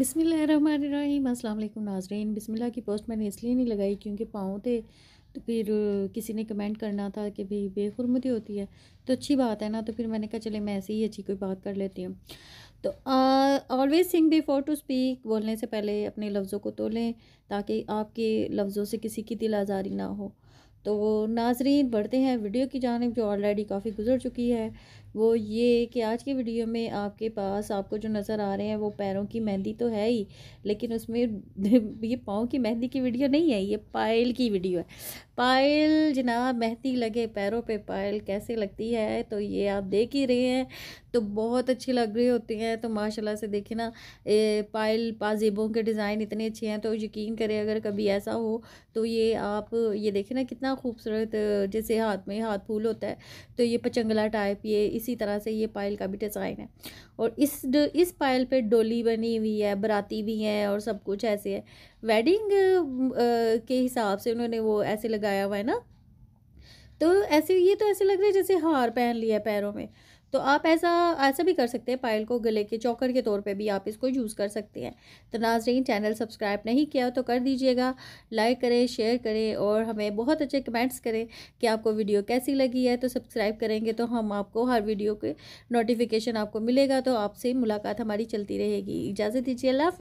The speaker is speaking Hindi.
अस्सलाम वालेकुम नाजरीन बिस्मिल्ला की पोस्ट मैंने इसलिए नहीं लगाई क्योंकि पाँव थे तो फिर किसी ने कमेंट करना था कि भाई बेहरमती होती है तो अच्छी बात है ना तो फिर मैंने कहा चले मैं ऐसे ही अच्छी कोई बात कर लेती हूँ तो always sing before to speak बोलने से पहले अपने लफ्ज़ों को तोलें ताकि आपके लफ्ज़ों से किसी की दिल आज़ारी ना हो तो वो नाजरीन बढ़ते हैं वीडियो की जानब जो ऑलरेडी काफ़ी गुजर चुकी है वो ये कि आज की वीडियो में आपके पास आपको जो नज़र आ रहे हैं वो पैरों की मेहंदी तो है ही लेकिन उसमें ये पाँव की मेहंदी की वीडियो नहीं है ये पायल की वीडियो है पायल जनाब मेहंदी लगे पैरों पे पायल कैसे लगती है तो ये आप देख ही रहे हैं तो बहुत अच्छी लग रही होती हैं तो माशाल्लाह से देखें ना पायल पाजेबों के डिज़ाइन इतने अच्छे हैं तो यकीन करें अगर कभी ऐसा हो तो ये आप ये देखें ना कितना इतना खूबसूरत जैसे हाथ में हाथ फूल होता है तो ये पचंगला टाइप ये इसी तरह से ये पायल का भी डिज़ाइन है और इस इस पायल पे डोली बनी हुई है बराती भी हैं और सब कुछ ऐसे है वेडिंग के हिसाब से उन्होंने वो ऐसे लगाया हुआ है ना तो ऐसे ये तो ऐसे लग रहा है जैसे हार पहन लिया पैरों में तो आप ऐसा ऐसा भी कर सकते हैं पायल को गले के चौकर के तौर पे भी आप इसको यूज़ कर सकते हैं तो नाजरीन चैनल सब्सक्राइब नहीं किया तो कर दीजिएगा लाइक करें शेयर करें और हमें बहुत अच्छे कमेंट्स करें कि आपको वीडियो कैसी लगी है तो सब्सक्राइब करेंगे तो हम आपको हर वीडियो के नोटिफिकेशन आपको मिलेगा तो आपसे मुलाकात हमारी चलती रहेगी इजाज़त दीजिए अल्लाह